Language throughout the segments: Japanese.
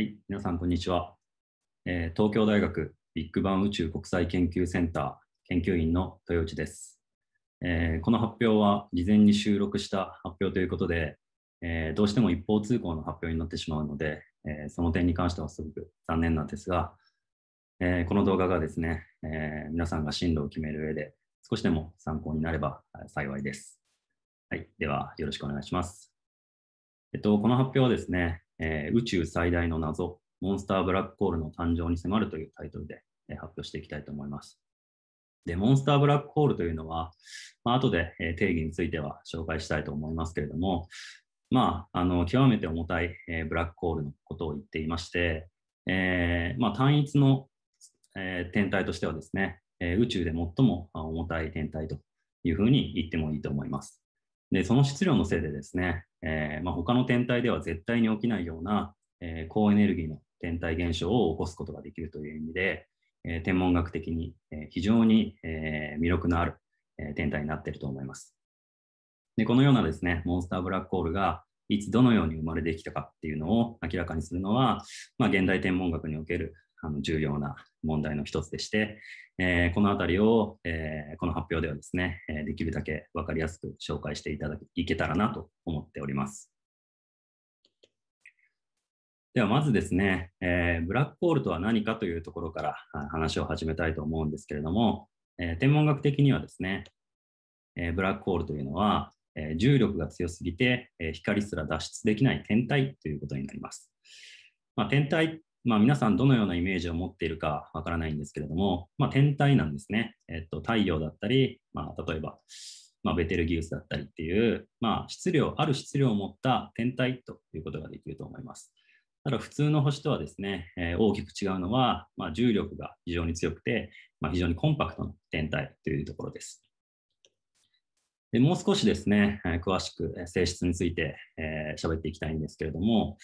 はい、皆さん、こんにちは、えー、東京大学ビッグバン宇宙国際研究センター研究員の豊内です、えー、この発表は事前に収録した発表ということで、えー、どうしても一方通行の発表になってしまうので、えその点に関してはすごく残念なんですが、えこの動画がですね、え皆さんが進路を決める上で少しでも参考になれば幸いです。はい、ではよろしくお願いします。えっと、この発表はですね、えー、宇宙最大の謎、モンスターブラックホールの誕生に迫るというタイトルで、えー、発表していきたいと思います。で、モンスターブラックホールというのは、まあ、後で、えー、定義については紹介したいと思いますけれども、まあ、あの極めて重たい、えー、ブラックホールのことを言っていまして、えーまあ、単一の、えー、天体としてはですね、えー、宇宙で最も重たい天体というふうに言ってもいいと思います。で、その質量のせいでですね、えーまあ、他の天体では絶対に起きないような、えー、高エネルギーの天体現象を起こすことができるという意味で、えー、天文学的に、えー、非常に、えー、魅力のある、えー、天体になっていると思います。でこのようなですねモンスターブラックホールがいつどのように生まれてきたかっていうのを明らかにするのは、まあ、現代天文学におけるあの重要な問題の一つでして、えこの辺りを、えこの発表ではですね、えできるだけ分かりやすく紹介していただいけたらなと思っております。ではまずですね、えー、ブラックホールとは何かというところから話を始めたいと思うんですけれども、えー、天文学的にはですね、えー、ブラックホールというのは、え重力が強すぎて、え光すら脱出できない天体ということになります。まあ、天体まあ、皆さんどのようなイメージを持っているかわからないんですけれども、まあ、天体なんですね。えっと、太陽だったり、まあ、例えば、まあ、ベテルギウスだったりっていう、まあ、質量、ある質量を持った天体ということができると思います。ただ普通の星とはですね、えー、大きく違うのは、まあ、重力が非常に強くて、まあ、非常にコンパクトな天体というところです。でもう少しですね、えー、詳しく性質について喋、えー、っていきたいんですけれども、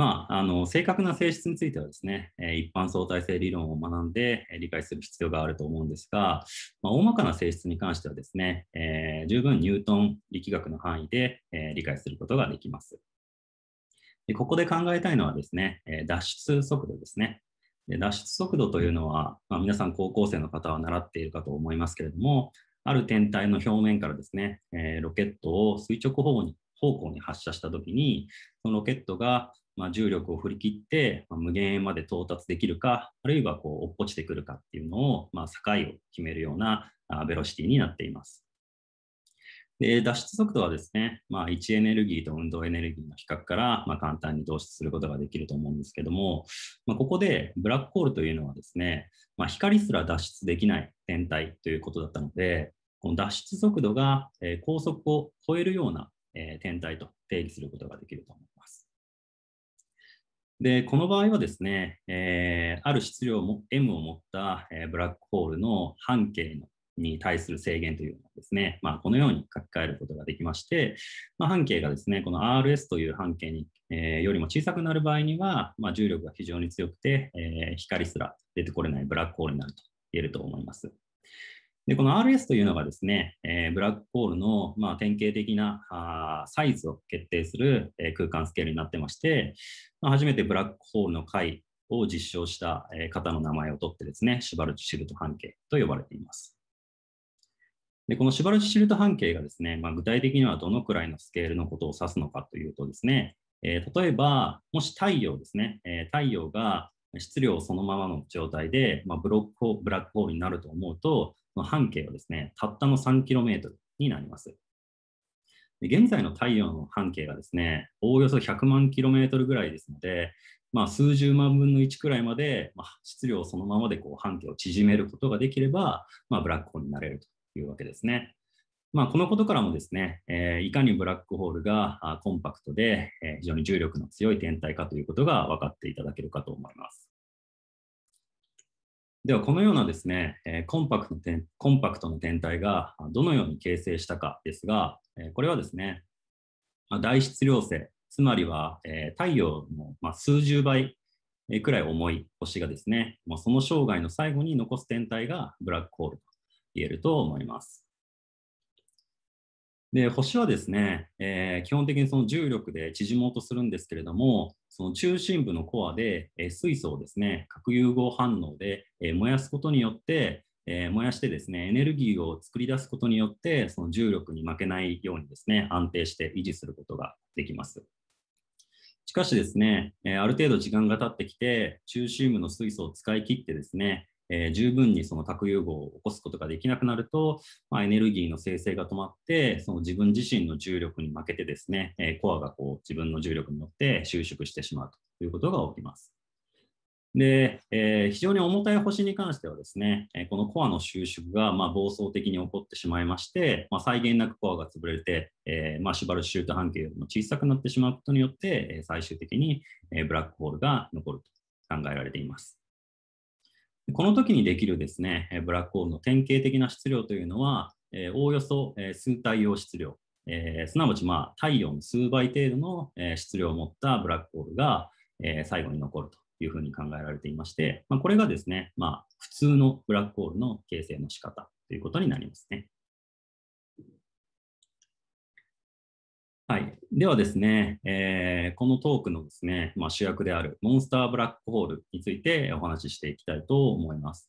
まあ、あの正確な性質についてはですね、え一般相対性理論を学んで理解する必要があると思うんですが、まあ、大まかな性質に関してはですね、えー、十分ニュートン力学の範囲で、え理解することができます。でここで考えたいのはですね、え脱出速度ですね。で脱出速度というのは、まあ、皆さん高校生の方は習っているかと思いますけれども、ある天体の表面からですね、えロケットを垂直方向に発射したときに、そのロケットがまあ、重力を振り切って、まあ、無限まで到達できるかあるいはこう落っこちてくるかっていうのを、まあ、境を決めるようなあベロシティになっています。で脱出速度はですね、まあ、位置エネルギーと運動エネルギーの比較から、まあ、簡単に導出することができると思うんですけども、まあ、ここでブラックホールというのはですね、ま光すら脱出できない天体ということだったのでこの脱出速度が、えー、高速を超えるような、えー、天体と定義することができると思います。で、この場合はですね、えー、ある質量も M を持った、えー、ブラックホールの半径のに対する制限というのはですね、まあ、このように書き換えることができまして、まあ、半径がですね、この RS という半径に、えー、よりも小さくなる場合には、まあ、重力が非常に強くて、え光すら出てこれないブラックホールになると言えると思います。で、この RS というのがですね、えブラックホールの、ま典型的なあサイズを決定する、え空間スケールになってまして、ま初めてブラックホールの解を実証した方の名前を取ってですね、シュバルチシルト半径と呼ばれています。でこのシュバルチシルト半径がですね、まあ、具体的にはどのくらいのスケールのことを指すのかというとですね、えー、例えば、もし太陽ですね、えー、太陽が質量そのままの状態で、まあ、ブロックブラックホールになると思うと、の半径はですね、たったの 3km になります。現在の太陽の半径がですね、おおよそ100万 km ぐらいですので、まあ、数十万分の1くらいまで、まあ、質量そのままでこう半径を縮めることができれば、まあ、ブラックホールになれるというわけですね。まあ、このことからもですね、えー、いかにブラックホールがコンパクトで、えー、非常に重力の強い天体かということが分かっていただけるかと思います。ではこのようなですね、えコンパクトコンパクトの天体がどのように形成したかですが、えこれはですね、ま大質量性、つまりは、え太陽の、ま数十倍くらい重い星がですね、まその生涯の最後に残す天体がブラックホールと言えると思います。で星はですね、えー、基本的にその重力で縮もうとするんですけれども、その中心部のコアで、えー、水素をですね、核融合反応で、えー、燃やすことによって、え燃やしてですね、エネルギーを作り出すことによって、その重力に負けないようにですね、安定して維持することができます。しかしですね、えある程度時間が経ってきて、中心部の水素を使い切ってですね、えー、十分にその核融合を起こすことができなくなると、まあ、エネルギーの生成が止まってその自分自身の重力に負けてですね、えー、コアがこう自分の重力によって収縮してしまうということが起きます。で、えー、非常に重たい星に関してはですね、えこのコアの収縮が、まあ、暴走的に起こってしまいまして、まあ、際限なくコアが潰れて、えー、まあ、シュバルシュート半径よりも小さくなってしまうことによって、え最終的に、えブラックホールが残ると考えられています。この時にできるですね、ブラックホールの典型的な質量というのは、えおおよそ、え数太陽質量、えー、すなわち、まあ、太陽の数倍程度の、え質量を持ったブラックホールが、え最後に残るというふうに考えられていまして、まあ、これがですね、まあ、普通のブラックホールの形成の仕方ということになりますね。はい、ではですね、えー、このトークのですね、まあ、主役であるモンスターブラックホールについてお話ししていきたいと思います。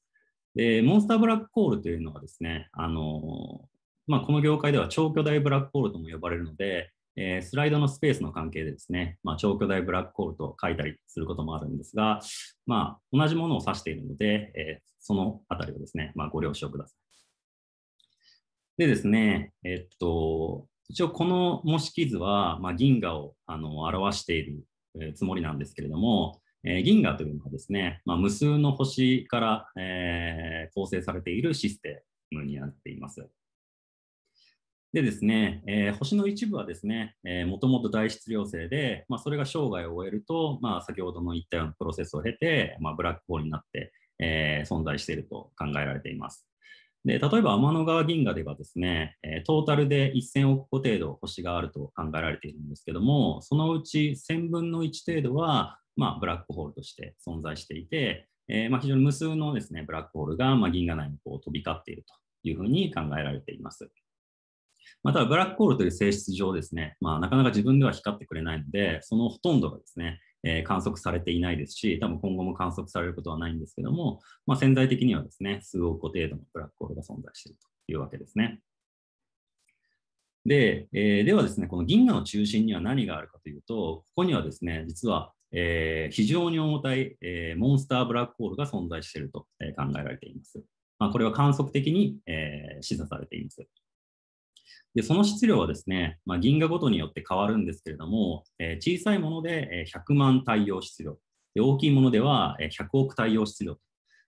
でモンスターブラックホールというのはですね、あのまあ、この業界では超巨大ブラックホールとも呼ばれるので、えー、スライドのスペースの関係でですね、まあ、超巨大ブラックホールと書いたりすることもあるんですが、まあ、同じものを指しているので、えー、そのあたりをですね、まあ、ご了承ください。でですね、えっと、一応この模式図は、まあ、銀河をあの表している、えつもりなんですけれども、えー、銀河というのはですね、まあ、無数の星から、えー、構成されているシステムになっています。でですね、えー、星の一部はですね、えもともと大質量星で、まあ、それが生涯を終えると、まあ、先ほどの言ったようなプロセスを経て、まあ、ブラックホールになって、えー、存在していると考えられています。で例えば天の川銀河ではですね、えトータルで1000億個程度星があると考えられているんですけども、そのうち1000分の1程度は、まあ、ブラックホールとして存在していて、えー、まあ、非常に無数のですねブラックホールが、ま銀河内にこう飛び交っているというふうに考えられています。またブラックホールという性質上ですね、まあ、なかなか自分では光ってくれないので、そのほとんどがですね、え観測されていないですし、多分今後も観測されることはないんですけども、まあ、潜在的にはですね、数億個程度のブラックホールが存在しているというわけですね。で、えー、ではですね、この銀河の中心には何があるかというと、ここにはですね、実は、えー、非常に重たい、えー、モンスターブラックホールが存在していると、え考えられています。まあ、これは観測的に、え示唆されています。でその質量はですね、まあ、銀河ごとによって変わるんですけれども、えー、小さいもので100万太陽質量で大きいものでは100億太陽質量、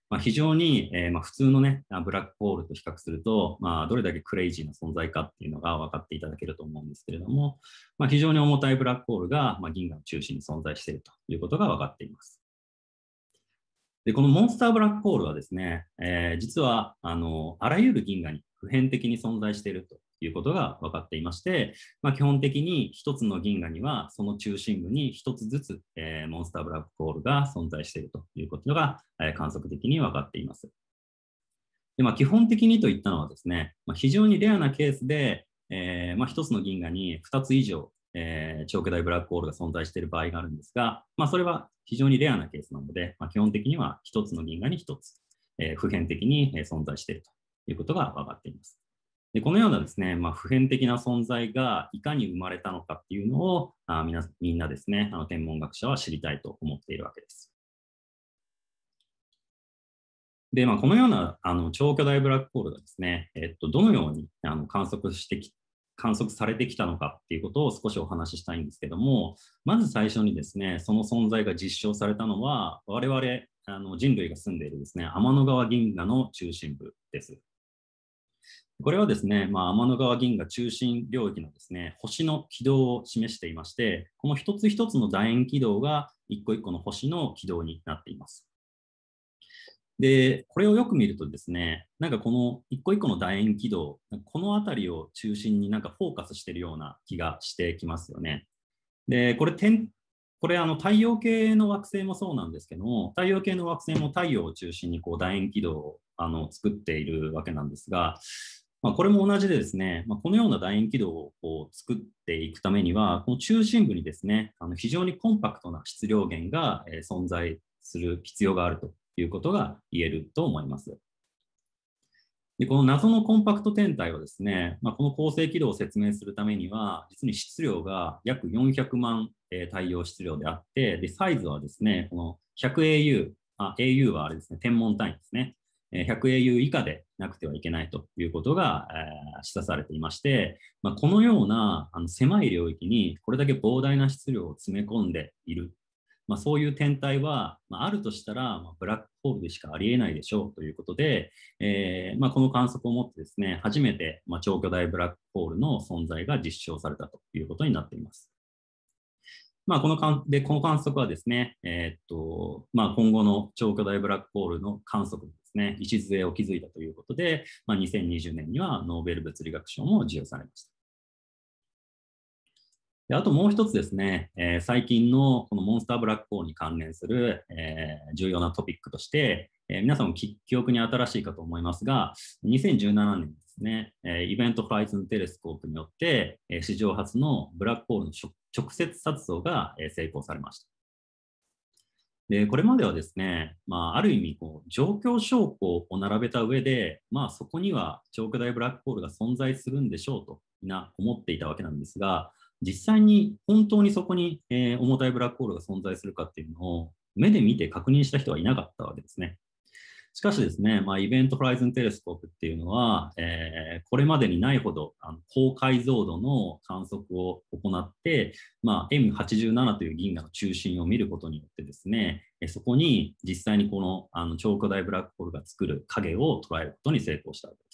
まあ、非常に、えー、まあ、普通の、ね、ブラックホールと比較すると、まあ、どれだけクレイジーな存在かっていうのが分かっていただけると思うんですけれども、ま非常に重たいブラックホールが、ま銀河の中心に存在しているということが分かっています。でこのモンスターブラックホールはですね、えー、実はあのあらゆる銀河に普遍的に存在しているということが分かっていまして、まあ、基本的に1つの銀河にはその中心部に1つずつ、えー、モンスターブラックホールが存在しているということが、えー、観測的に分かっています。でまあ、基本的にといったのはですね、まあ、非常にレアなケースで、えー、まあ、1つの銀河に2つ以上、え長距大ブラックホールが存在している場合があるんですが、まそれは非常にレアなケースなので、ま基本的には1つの銀河に1つ、え普遍的に存在しているということが分かっています。でこのようなですね、まあ、普遍的な存在がいかに生まれたのかっていうのをあみんなみんなですねあの天文学者は知りたいと思っているわけです。で、まあ、このようなあの超巨大ブラックホールがですね、えっと、どのようにあの観測してき観測されてきたのかっていうことを少しお話ししたいんですけどもまず最初にですねその存在が実証されたのは我々あの人類が住んでいるですね天の川銀河の中心部です。これはですね、まあ、天の川銀河中心領域のですね星の軌道を示していまして、この一つ一つの楕円軌道が一個一個の星の軌道になっています。で、これをよく見るとですね、なんかこの一個一個の楕円軌道、この辺りを中心になんかフォーカスしているような気がしてきますよね。で、これ天、これあの太陽系の惑星もそうなんですけども、太陽系の惑星も太陽を中心にこう楕円軌道をあの作っているわけなんですが、まあ、これも同じでですね、まあ、このような楕円軌道をこう作っていくためには、この中心部にですね、あの非常にコンパクトな質量源が存在する必要があるということが言えると思います。でこの謎のコンパクト天体をですね、まあ、この構成軌道を説明するためには、実に質量が約400万、え太陽質量であって、でサイズはですね、この 100AU、AU はあれですね、天文単位ですね。100英雄以下でなくてはいけないということが、え示唆されていまして、まあ、このようなあの狭い領域にこれだけ膨大な質量を詰め込んでいる、まあ、そういう天体は、まあ、るとしたら、まブラックホールでしかありえないでしょうということで、えー、まこの観測をもってですね初めて、ま超巨大ブラックホールの存在が実証されたということになっています。まあ、このかんでこの観測はですね、えー、っとまあ、今後の超巨大ブラックホールの観測ですね、礎を築いたということで、まあ、2020年にはノーベル物理学賞も授与されました。であともう一つですね、えー、最近のこのモンスターブラックホールに関連する、えー、重要なトピックとして、えー、皆さんも記憶に新しいかと思いますが、2017年ですね、えイベント・ホライズン・テレスコープによって、え史上初のブラックホールの直接撮像が、え成功されました。で、これまではですね、まあ、ある意味こう、状況証拠を並べた上で、まあ、そこにはーク大ブラックホールが存在するんでしょうと、みんな思っていたわけなんですが、実際に本当にそこに、えー、重たいブラックホールが存在するかっていうのを目で見て確認した人はいなかったわけですね。しかしですね、まあ、イベントホライズンテレスコープっていうのは、えー、これまでにないほどあの高解像度の観測を行って、まあ、M87 という銀河の中心を見ることによってですね、えそこに実際にこのあの超巨大ブラックホールが作る影を捉えることに成功したわけです。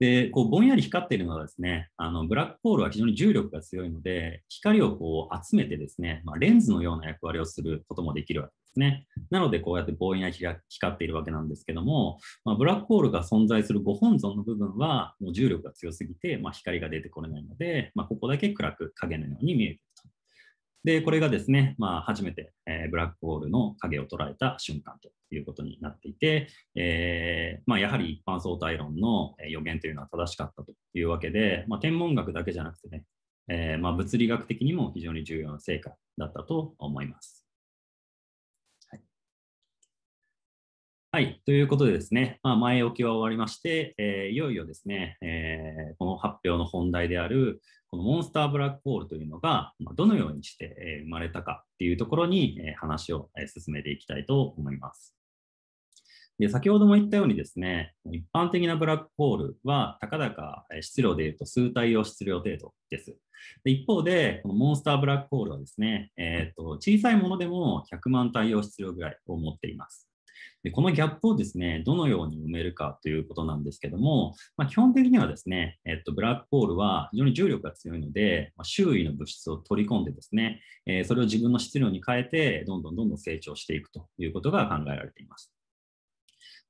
でこうぼんやり光っているのはですねあのブラックホールは非常に重力が強いので光をこう集めてですね、まあ、レンズのような役割をすることもできるわけですねなのでこうやってぼんやり光っているわけなんですけども、まあ、ブラックホールが存在するご本尊の部分はもう重力が強すぎて、まあ、光が出てこれないので、まここだけ暗く影のように見える。で、これがですね、まあ、初めて、えー、ブラックホールの影を捉えた瞬間ということになっていて、えー、まあ、やはり一般相対論の予言というのは正しかったというわけで、まあ、天文学だけじゃなくてね、えー、ま物理学的にも非常に重要な成果だったと思います。はい。ということでですね、まあ、前置きは終わりまして、えー、いよいよですね、えー、この発表の本題である、このモンスターブラックホールというのが、どのようにして生まれたかっていうところに話を進めていきたいと思います。で先ほども言ったようにですね、一般的なブラックホールは、たかだか質量でいうと数対応質量程度です。で一方で、このモンスターブラックホールはですね、えーと、小さいものでも100万対応質量ぐらいを持っています。でこのギャップをですね、どのように埋めるかということなんですけども、まあ、基本的にはですね、えっと、ブラックホールは非常に重力が強いので、まあ、周囲の物質を取り込んでですね、えー、それを自分の質量に変えて、どんどんどんどん成長していくということが考えられています。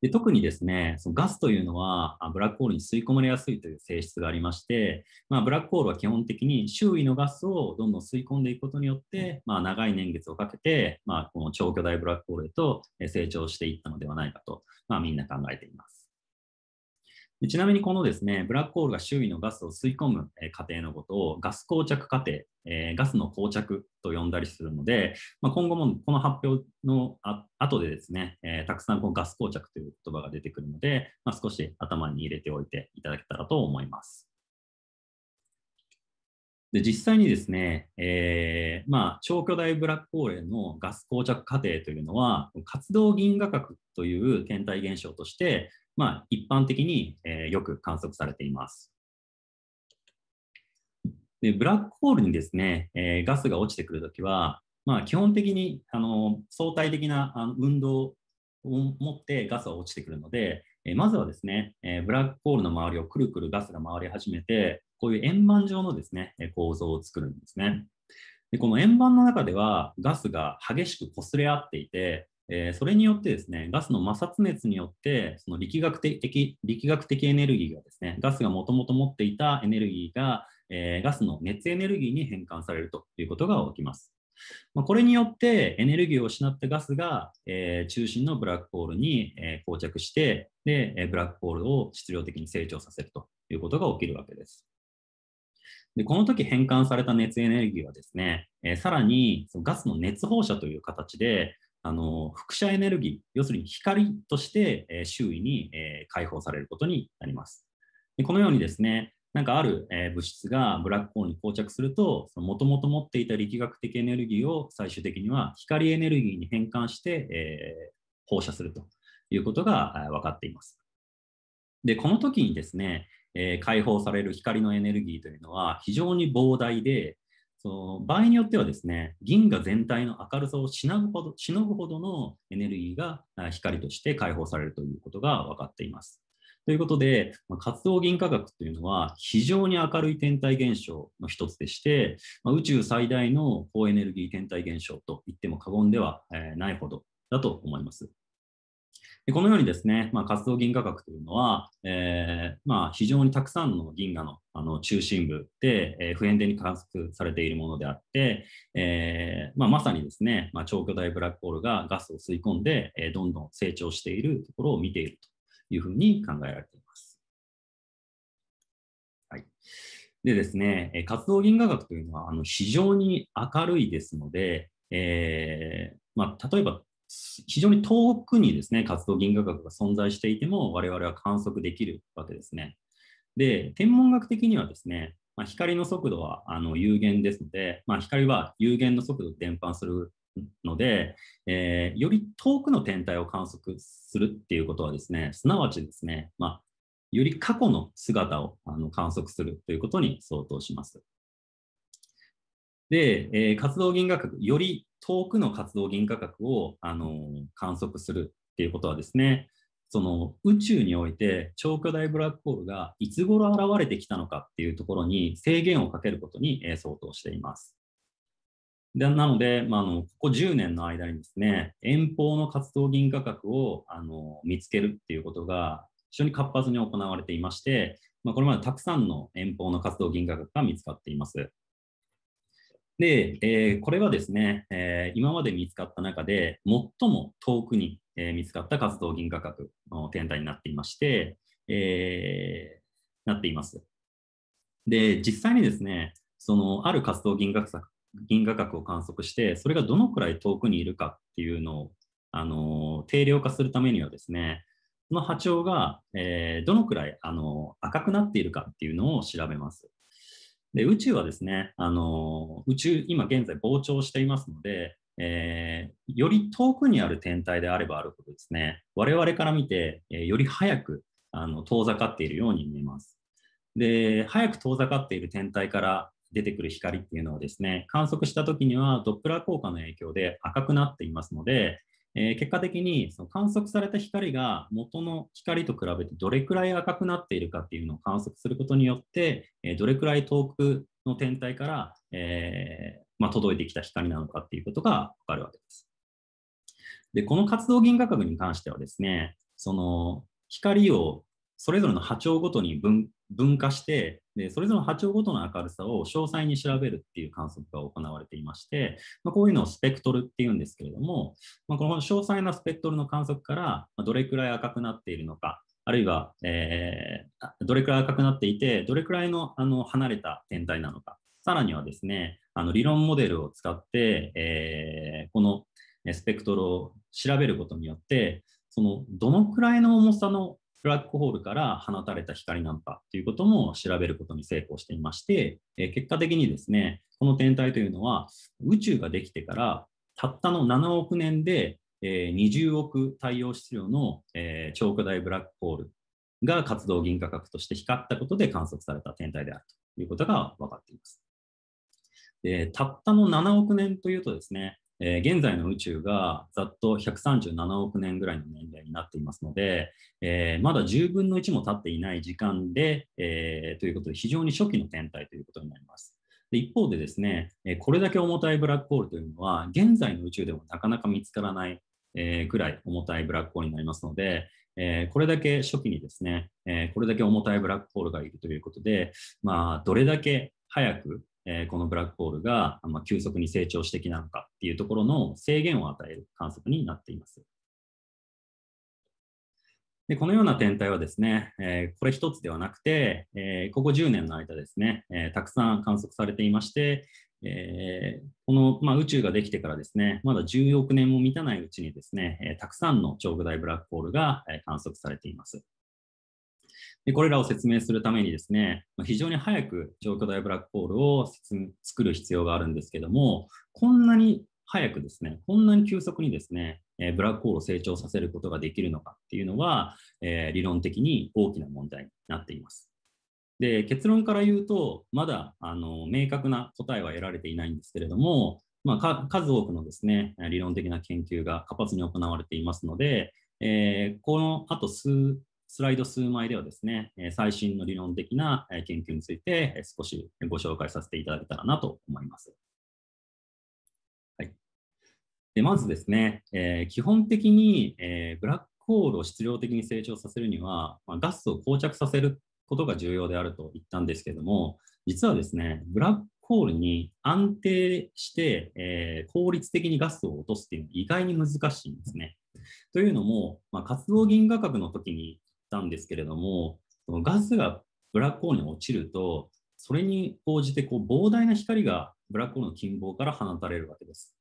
で特にですね、そのガスというのはブラックホールに吸い込まれやすいという性質がありまして、まあ、ブラックホールは基本的に周囲のガスをどんどん吸い込んでいくことによって、まあ、長い年月をかけて、まあ、この超巨大ブラックホールへと成長していったのではないかと、まあ、みんな考えています。ちなみにこのですね、ブラックホールが周囲のガスを吸い込む過程のことをガス膠着過程、えー、ガスの膠着と呼んだりするので、まあ、今後もこの発表のあ後でですね、えー、たくさんこのガス膠着という言葉が出てくるので、まあ、少し頭に入れておいていただけたらと思います。で実際にですね、えー、まあ、超巨大ブラックホールへのガス膠着過程というのは活動銀河核という天体現象としてまあ、一般的に、えー、よく観測されています。でブラックホールにですね、えー、ガスが落ちてくるときは、まあ、基本的にあの相対的なあの運動を持ってガスは落ちてくるので、えー、まずはですね、えブラックホールの周りをくるくるガスが回り始めて、こういう円盤状のですね構造を作るんですね。でこの円盤の中ではガスが激しく擦れ合っていて、えー、それによってですね、ガスの摩擦熱によって、その力学的力学的エネルギーがですね、ガスがもともと持っていたエネルギーが、えー、ガスの熱エネルギーに変換されるということが起きます。まあ、これによってエネルギーを失ったガスが、えー、中心のブラックホールに、えー、膠着してで、えブラックホールを質量的に成長させるということが起きるわけです。でこの時変換された熱エネルギーはですね、えー、さらにそのガスの熱放射という形であの輻射エネルギー、要するに光として、え周囲に、え解放されることになります。でこのようにですね、なんかある、え物質がブラックホールに膠着すると、もともと持っていた力学的エネルギーを最終的には光エネルギーに変換して、え放射するということが、え分かっています。で、この時にですね、え解放される光のエネルギーというのは非常に膨大で、その場合によってはですね、銀河全体の明るさをしのぐほどしのぐほどのエネルギーが光として解放されるということが分かっています。ということで、ま活動銀河学というのは非常に明るい天体現象の一つでして、ま宇宙最大の高エネルギー天体現象と言っても過言ではないほどだと思います。でこのようにですね、まあ、活動銀河核というのは、えー、まあ、非常にたくさんの銀河のあの中心部で、えー、普遍的に観測されているものであって、えー、まあ、まさにですね、ま超巨大ブラックホールがガスを吸い込んで、えどんどん成長しているところを見ているというふうに考えられています。はいでですね、活動銀河学というのはあの非常に明るいですので、えーまあ、例えば非常に遠くにですね、活動銀河学が存在していても、我々は観測できるわけですね。で、天文学的にはですね、まあ、光の速度はあの有限ですので、まあ、光は有限の速度で伝播するので、えー、より遠くの天体を観測するっていうことはですね、すなわちですね、まあ、より過去の姿をあの観測するということに相当します。で、えー、活動銀河学、より遠くの活動銀価格をあの観測するっていうことはですねその宇宙において超巨大ブラックホールがいつ頃現れてきたのかっていうところに制限をかけることに相当しています。でなので、まあ、のここ10年の間にですね遠方の活動銀価格をあの見つけるっていうことが非常に活発に行われていまして、まあ、これまでたくさんの遠方の活動銀河格が見つかっています。で、えー、これはですね、えー、今まで見つかった中で最も遠くに、えー、見つかった活動銀河核の天体になっていまして、えなっています。で、実際にですね、そのある活動銀河銀河核を観測して、それがどのくらい遠くにいるかっていうのを、あの定量化するためにはですね、その波長が、えどのくらい、あの赤くなっているかっていうのを調べます。で宇宙はですね、あの宇宙、今現在膨張していますので、えー、より遠くにある天体であればあるほどですね、我々から見て、えー、より早くあの遠ざかっているように見えます。で、早く遠ざかっている天体から出てくる光っていうのはですね、観測した時にはドップラー効果の影響で赤くなっていますので、えー、結果的にその観測された光が元の光と比べてどれくらい赤くなっているかっていうのを観測することによって、えー、どれくらい遠くの天体から、えー、まあ、届いてきた光なのかっていうことが分かるわけです。でこの活動銀河核に関してはですねその光をそれぞれの波長ごとに分分化してでそれぞれの波長ごとの明るさを詳細に調べるっていう観測が行われていまして、まあ、こういうのをスペクトルっていうんですけれども、まあ、この詳細なスペクトルの観測からどれくらい赤くなっているのかあるいは、えー、どれくらい赤くなっていてどれくらいのあの離れた天体なのかさらにはですねあの理論モデルを使って、えー、このスペクトルを調べることによってそのどのくらいの重さのブラックホールから放たれた光なんかということも調べることに成功していまして、え結果的にですね、この天体というのは宇宙ができてからたったの7億年で、え20億太陽質量の、え超巨大ブラックホールが活動銀河核として光ったことで観測された天体であるということが分かっています。でたったの7億年というとですね、えー、現在の宇宙がざっと137億年ぐらいの年齢になっていますので、えー、まだ10分の1も経っていない時間で、えー、ということで非常に初期の天体ということになります。で一方でですね、えこれだけ重たいブラックホールというのは現在の宇宙でもなかなか見つからないえー、くらい重たいブラックホールになりますので、えー、これだけ初期にですね、えー、これだけ重たいブラックホールがいるということで、まあ、どれだけ早く、えー、このブラックホールが、まあ、急速に成長してきなのかっていうところの制限を与える観測になっています。でこのような天体はですね、えー、これ1つではなくて、えー、ここ10年の間ですね、えたくさん観測されていまして、えー、この、まあ、宇宙ができてからですね、まだ10億年も満たないうちにですね、えたくさんの超巨大ブラックホールが、え観測されています。でこれらを説明するためにですね、非常に早く状況大ブラックホールを作る必要があるんですけども、こんなに早くですね、こんなに急速にですね、えブラックホールを成長させることができるのかっていうのは、え理論的に大きな問題になっています。で結論から言うと、まだあの明確な答えは得られていないんですけれども、まあ、数多くのですね理論的な研究が活発に行われていますので、えー、このあと数スライド数枚ではですね、最新の理論的な研究について少しご紹介させていただけたらなと思います。はい、でまずですね、えー、基本的に、えー、ブラックホールを質量的に成長させるには、まあ、ガスを膠着させることが重要であると言ったんですけども、実はですね、ブラックホールに安定して、えー、効率的にガスを落とすっていうのは意外に難しいんですね。というのも、まあ、活動銀河核の時にたんですけれども、ガスがブラックホールに落ちると、それに応じてこう膨大な光がブラックホールの近傍から放たれるわけです。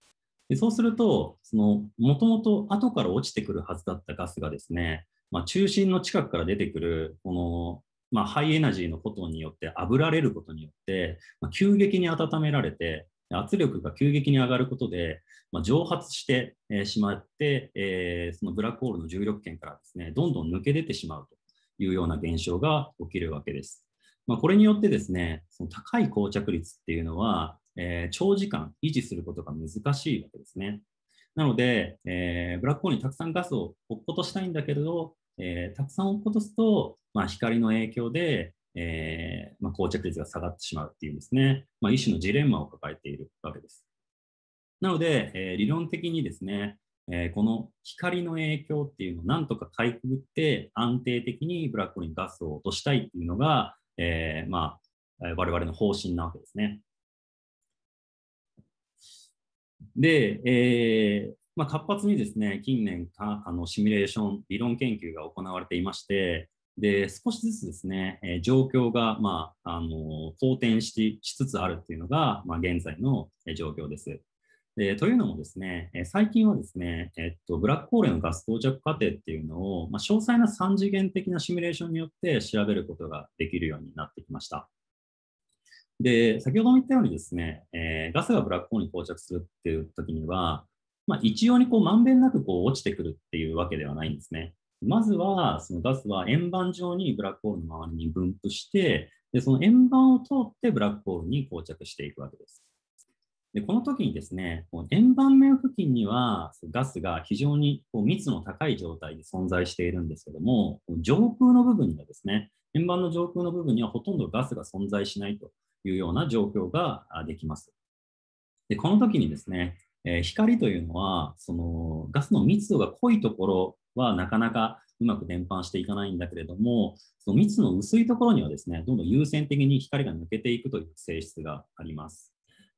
でそうすると、もともと後から落ちてくるはずだったガスがですね、まあ、中心の近くから出てくるこの、まあ、ハイエナジーのことによって炙られることによって、まあ、急激に温められて、圧力が急激に上がることで、まあ、蒸発してしまって、えー、そのブラックホールの重力圏からですね、どんどん抜け出てしまうというような現象が起きるわけです。まあ、これによってですね、その高い膠着率っていうのは、えー、長時間維持することが難しいわけですね。なので、えー、ブラックホールにたくさんガスを落っことしたいんだけれど、えー、たくさん落っことすと、まあ、光の影響で、えーまあ、膠着率が下がってしまうっていうですね、まあ、一種のジレンマを抱えているわけです。なので、えー、理論的にですね、えー、この光の影響っていうのをなんとかかいくぐって安定的にブラックホールにガスを落としたいっていうのが、えー、まあ、我々の方針なわけですね。で、えーまあ、活発にですね、近年あのシミュレーション、理論研究が行われていまして、で、少しずつですね、え状況が、まあ、あの、好転ししつつあるっていうのが、まあ、現在の状況です。でというのもですね、え最近はですね、えっと、ブラックホールのガス到着過程っていうのを、まあ、詳細な3次元的なシミュレーションによって調べることができるようになってきました。で、先ほども言ったようにですね、えー、ガスがブラックホールに到着するっていう時には、まあ、一様にこうまんべんなくこう落ちてくるっていうわけではないんですね。まずは、そのガスは円盤状にブラックホールの周りに分布して、でその円盤を通ってブラックホールに膠着していくわけです。でこの時にですね、この円盤面付近にはガスが非常にこう密の高い状態で存在しているんですけども、上空の部分にはですね、円盤の上空の部分にはほとんどガスが存在しないというような状況ができます。でこの時にですね、えー、光というのはそのガスの密度が濃いところはなかなかうまく伝播していかないんだけれども、その密の薄いところにはですね、どんどん優先的に光が抜けていくという性質があります。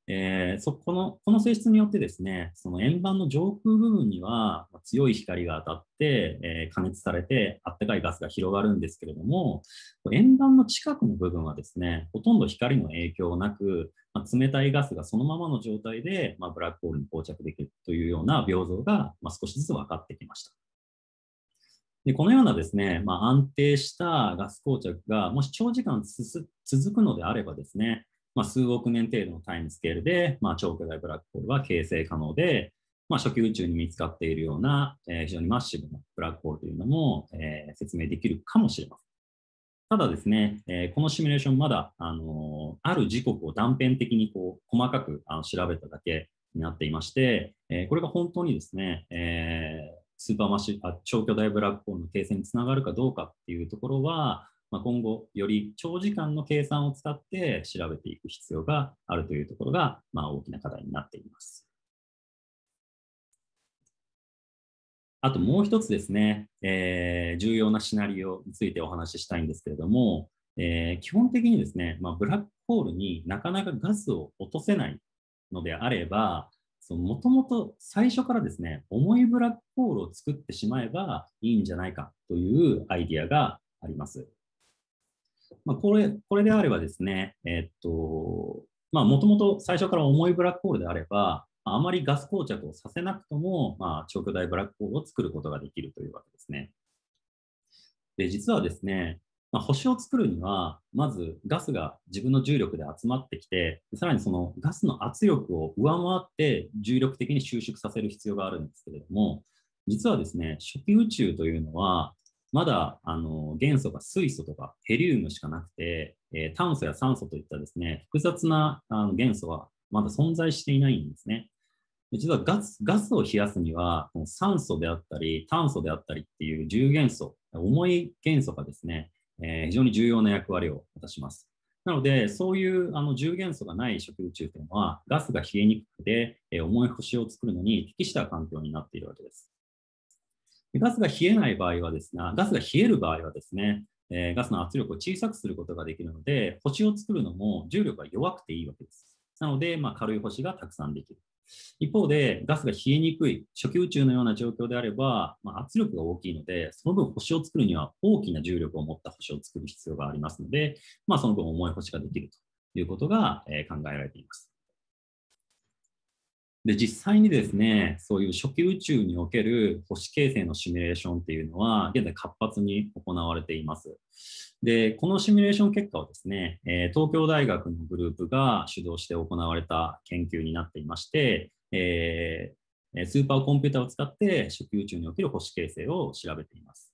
えー、そこのこの性質によってですね、その円盤の上空部分には強い光が当たって、えー、加熱されてあったかいガスが広がるんですけれども、円盤の近くの部分はですね、ほとんど光の影響なく、まあ、冷たいガスがそのままの状態で、まあ、ブラックホールに膠着できるというような病像が、まあ、少しずつ分かってきました。でこのようなですね、まあ、安定したガス膠着がもし長時間続くのであればですね、まあ、数億年程度のタイムスケールで、まあ、超巨大ブラックホールは形成可能で、まあ、初期宇宙に見つかっているような、えー、非常にマッシブなブラックホールというのも、えー、説明できるかもしれません。ただですね、えー、このシミュレーションまだ、あのある時刻を断片的にこう細かくあの調べただけになっていまして、えこれが本当にですね、えスーパーマシあ長距大ブラックホールの形成につながるかどうかっていうところは、まあ、今後より長時間の計算を使って調べていく必要があるというところが、まあ、大きな課題になっています。あともう一つですね、えー、重要なシナリオについてお話ししたいんですけれども、えー、基本的にですね、まあ、ブラックホールになかなかガスを落とせないのであれば、もともと最初からですね、重いブラックホールを作ってしまえばいいんじゃないかというアイディアがあります。まあ、これこれであればですね、えっと、まもともと最初から重いブラックホールであれば、あまりガス膠着をさせなくとも、まあ、超巨大ブラックホールを作ることができるというわけですね。で、実はですね、まあ、星を作るには、まずガスが自分の重力で集まってきて、さらにそのガスの圧力を上回って重力的に収縮させる必要があるんですけれども、実はですね、初期宇宙というのは、まだあの元素が水素とかヘリウムしかなくて、えー、炭素や酸素といったですね、複雑なあの元素はまだ存在していないんですね。実はガスガスを冷やすには、酸素であったり、炭素であったりっていう重元素、重い元素がですね、えー、非常に重要な役割を果たします。なので、そういうあの重元素がない食宇宙というのは、ガスが冷えにくくて、えー、重い星を作るのに適した環境になっているわけです。でガスが冷えない場合はですが、ガスが冷える場合はですね、えー、ガスの圧力を小さくすることができるので、星を作るのも重力が弱くていいわけです。なので、まあ、軽い星がたくさんできる。一方で、ガスが冷えにくい、初期宇宙のような状況であれば、まあ、圧力が大きいので、その分星を作るには大きな重力を持った星を作る必要がありますので、まあ、その分重い星ができるということが、え考えられています。で、実際にですね、そういう初期宇宙における星形成のシミュレーションっていうのは、現在活発に行われています。で、このシミュレーション結果はですね、え東京大学のグループが主導して行われた研究になっていまして、えー、スーパーコンピューターを使って初期宇宙における星形成を調べています。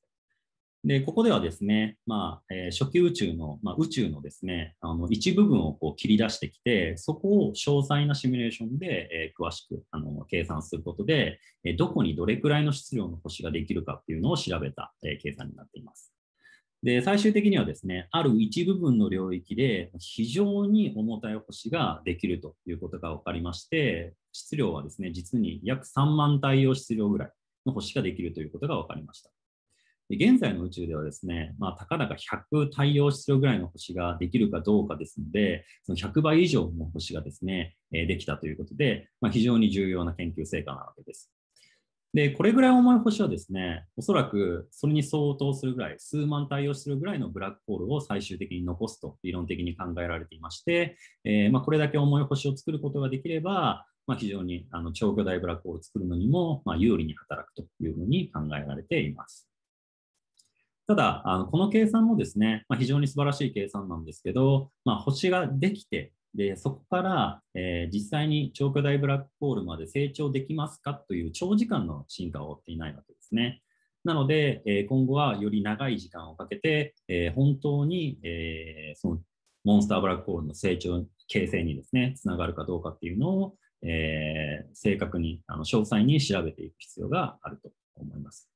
で、ここではですね、まあ、えー、初期宇宙の、まあ、宇宙のですね、あの一部分をこう切り出してきて、そこを詳細なシミュレーションで、えー、詳しくあの計算することで、えー、どこにどれくらいの質量の星ができるかっていうのを調べた、え計算になっています。で、最終的にはですね、ある一部分の領域で非常に重たい星ができるということが分かりまして、質量はですね、実に約3万太陽質量ぐらいの星ができるということが分かりました。現在の宇宙ではですね、まあ、たかだか100太陽質量ぐらいの星ができるかどうかですので、その100倍以上の星がですね、えできたということで、まあ、非常に重要な研究成果なわけです。で、これぐらい重い星はですね、おそらくそれに相当するぐらい、数万太陽するぐらいのブラックホールを最終的に残すと理論的に考えられていまして、えー、まあ、これだけ重い星を作ることができれば、まあ、非常にあの超巨大ブラックホールを作るのにも、ま有利に働くというふうに考えられています。ただ、あのこの計算もですね、まあ、非常に素晴らしい計算なんですけど、まあ、星ができて、でそこから、えー、実際に長距大ブラックホールまで成長できますかという長時間の進化を追っていないわけですね。なので、えー、今後はより長い時間をかけて、えー、本当に、えそのモンスターブラックホールの成長形成にですねつながるかどうかっていうのを、え正確にあの詳細に調べていく必要があると思います。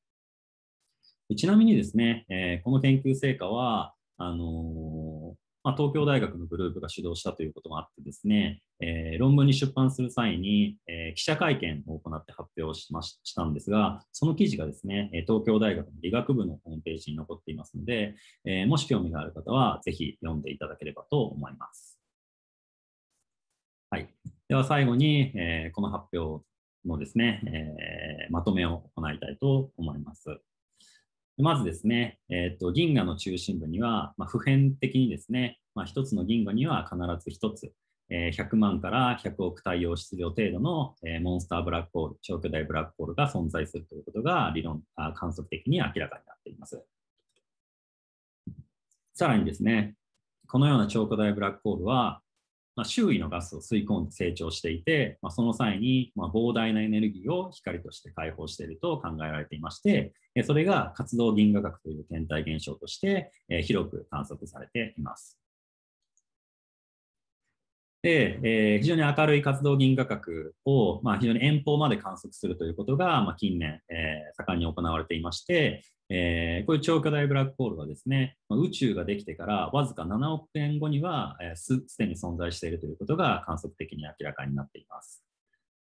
ちなみにですね、えー、この研究成果は、あのー、まあ、東京大学のグループが主導したということもあってですね、えー、論文に出版する際に、え記者会見を行って発表しましたんですが、その記事がですね、東京大学の理学部のホームページに残っていますので、えもし興味がある方はぜひ読んでいただければと思います。はい、では最後に、えこの発表のですね、えまとめを行いたいと思います。まずですね、えーと、銀河の中心部には、まあ、普遍的にですね、まあ、1つの銀河には必ず1つ、えー、100万から100億太陽質量程度の、えー、モンスターブラックホール、超巨大ブラックホールが存在するということが理論あ観測的に明らかになっています。さらにですね、このような超巨大ブラックホールは、まあ、周囲のガスを吸い込んで成長していて、まあ、その際に、ま膨大なエネルギーを光として解放していると考えられていまして、それが活動銀河核という天体現象として、え広く観測されています。で、えー、非常に明るい活動銀河核を、まあ、非常に遠方まで観測するということが、まあ、近年、えー、盛んに行われていまして、えー、こういう超巨大ブラックホールはですね、宇宙ができてからわずか7億年後には、えー、すでに存在しているということが観測的に明らかになっています。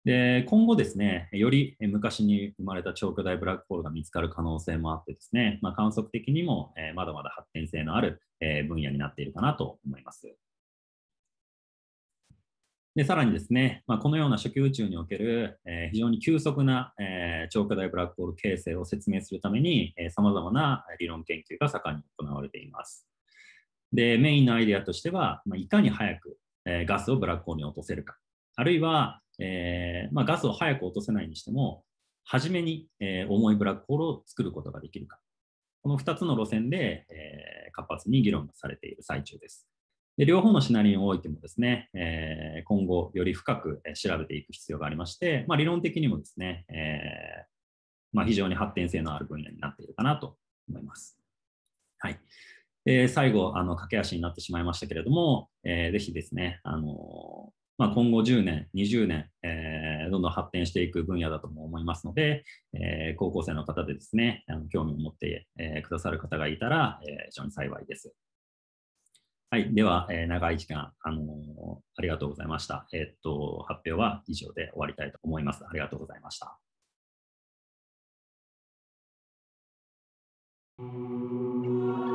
で今後ですね、より昔に生まれた超巨大ブラックホールが見つかる可能性もあってですね、まあ、観測的にも、えー、まだまだ発展性のある、え分野になっているかなと思います。で、さらにですね、まあ、このような初期宇宙における、えー、非常に急速な、えー、超巨大ブラックホール形成を説明するために、えま様々な理論研究が盛んに行われています。で、メインのアイデアとしては、まあ、いかに早く、えガスをブラックホールに落とせるか、あるいは、えまあ、ガスを早く落とせないにしても、初めに、え重いブラックホールを作ることができるか、この2つの路線で、え活発に議論がされている最中です。で両方のシナリオにおいてもですね、えー、今後より深く調べていく必要がありまして、まあ、理論的にもですね、えー、まあ、非常に発展性のある分野になっているかなと思います。はい。えー、最後、あの、駆け足になってしまいましたけれども、えー、ぜひですね、あのまあ、今後10年、20年、えー、どんどん発展していく分野だとも思いますので、えー、高校生の方でですね、あの興味を持って、えくださる方がいたら、え非常に幸いです。はい、では、えー、長い時間、あのー、ありがとうございました。えっと、発表は以上で終わりたいと思います。ありがとうございました。うん